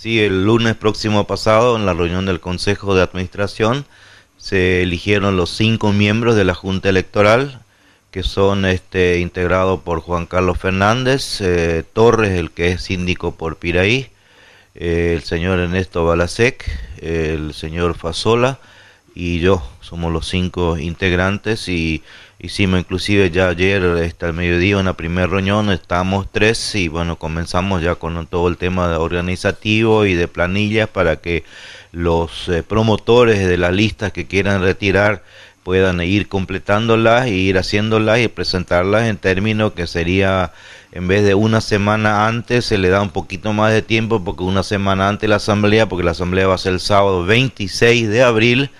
Sí, el lunes próximo pasado, en la reunión del Consejo de Administración, se eligieron los cinco miembros de la Junta Electoral, que son este, integrados por Juan Carlos Fernández, eh, Torres, el que es síndico por Piraí, eh, el señor Ernesto Balasek, el señor Fasola, y yo. Somos los cinco integrantes y hicimos inclusive ya ayer, hasta este, el mediodía, una primera reunión, estamos tres y bueno, comenzamos ya con todo el tema organizativo y de planillas para que los eh, promotores de las listas que quieran retirar puedan ir completándolas y e ir haciéndolas y presentarlas en términos que sería en vez de una semana antes se le da un poquito más de tiempo porque una semana antes la asamblea porque la asamblea va a ser el sábado 26 de abril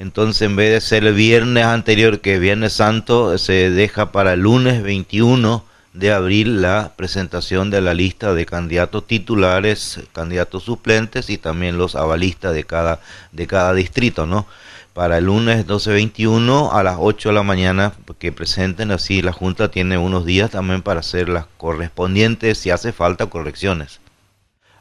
entonces, en vez de ser el viernes anterior, que es Viernes Santo, se deja para el lunes 21 de abril la presentación de la lista de candidatos titulares, candidatos suplentes y también los avalistas de cada, de cada distrito, ¿no? Para el lunes 12-21, a las 8 de la mañana que presenten, así la Junta tiene unos días también para hacer las correspondientes, si hace falta, correcciones.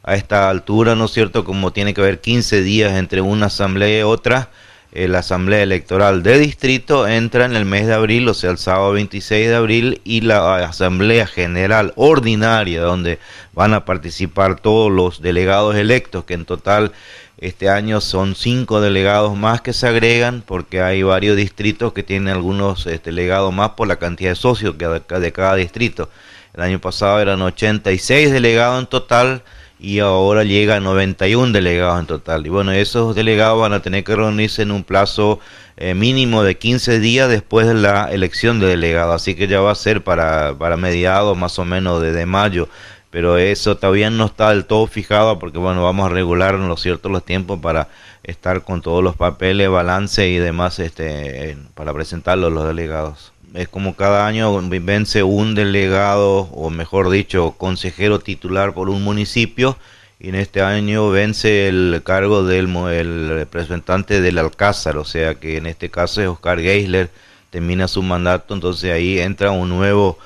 A esta altura, ¿no es cierto? Como tiene que haber 15 días entre una asamblea y otra, eh, la Asamblea Electoral de Distrito entra en el mes de abril, o sea, el sábado 26 de abril, y la Asamblea General Ordinaria, donde van a participar todos los delegados electos, que en total este año son cinco delegados más que se agregan, porque hay varios distritos que tienen algunos este, delegados más por la cantidad de socios de cada distrito. El año pasado eran 86 delegados en total y ahora llega a 91 delegados en total. Y bueno, esos delegados van a tener que reunirse en un plazo eh, mínimo de 15 días después de la elección de delegados, así que ya va a ser para, para mediados más o menos de, mayo. Pero eso todavía no está del todo fijado porque bueno, vamos a regular lo cierto los tiempos para estar con todos los papeles, balance y demás este, para presentarlos los delegados es como cada año vence un delegado, o mejor dicho, consejero titular por un municipio, y en este año vence el cargo del el representante del Alcázar, o sea que en este caso es Oscar Geisler, termina su mandato, entonces ahí entra un nuevo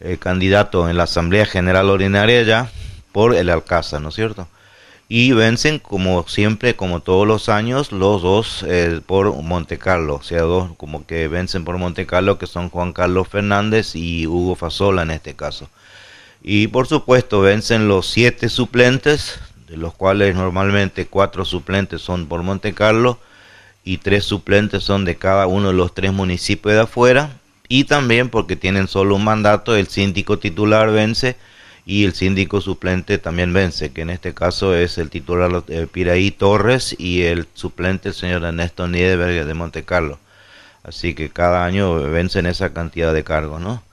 eh, candidato en la Asamblea General Ordinaria ya por el Alcázar, ¿no es cierto? y vencen como siempre, como todos los años, los dos eh, por Monte Carlo, o sea, dos como que vencen por Monte Carlo, que son Juan Carlos Fernández y Hugo Fasola en este caso. Y por supuesto, vencen los siete suplentes, de los cuales normalmente cuatro suplentes son por Monte Carlo y tres suplentes son de cada uno de los tres municipios de afuera. Y también porque tienen solo un mandato, el síndico titular vence y el síndico suplente también vence, que en este caso es el titular eh, Piraí Torres y el suplente el señor Ernesto Niederberg de Monte Carlo. Así que cada año vencen esa cantidad de cargos, ¿no?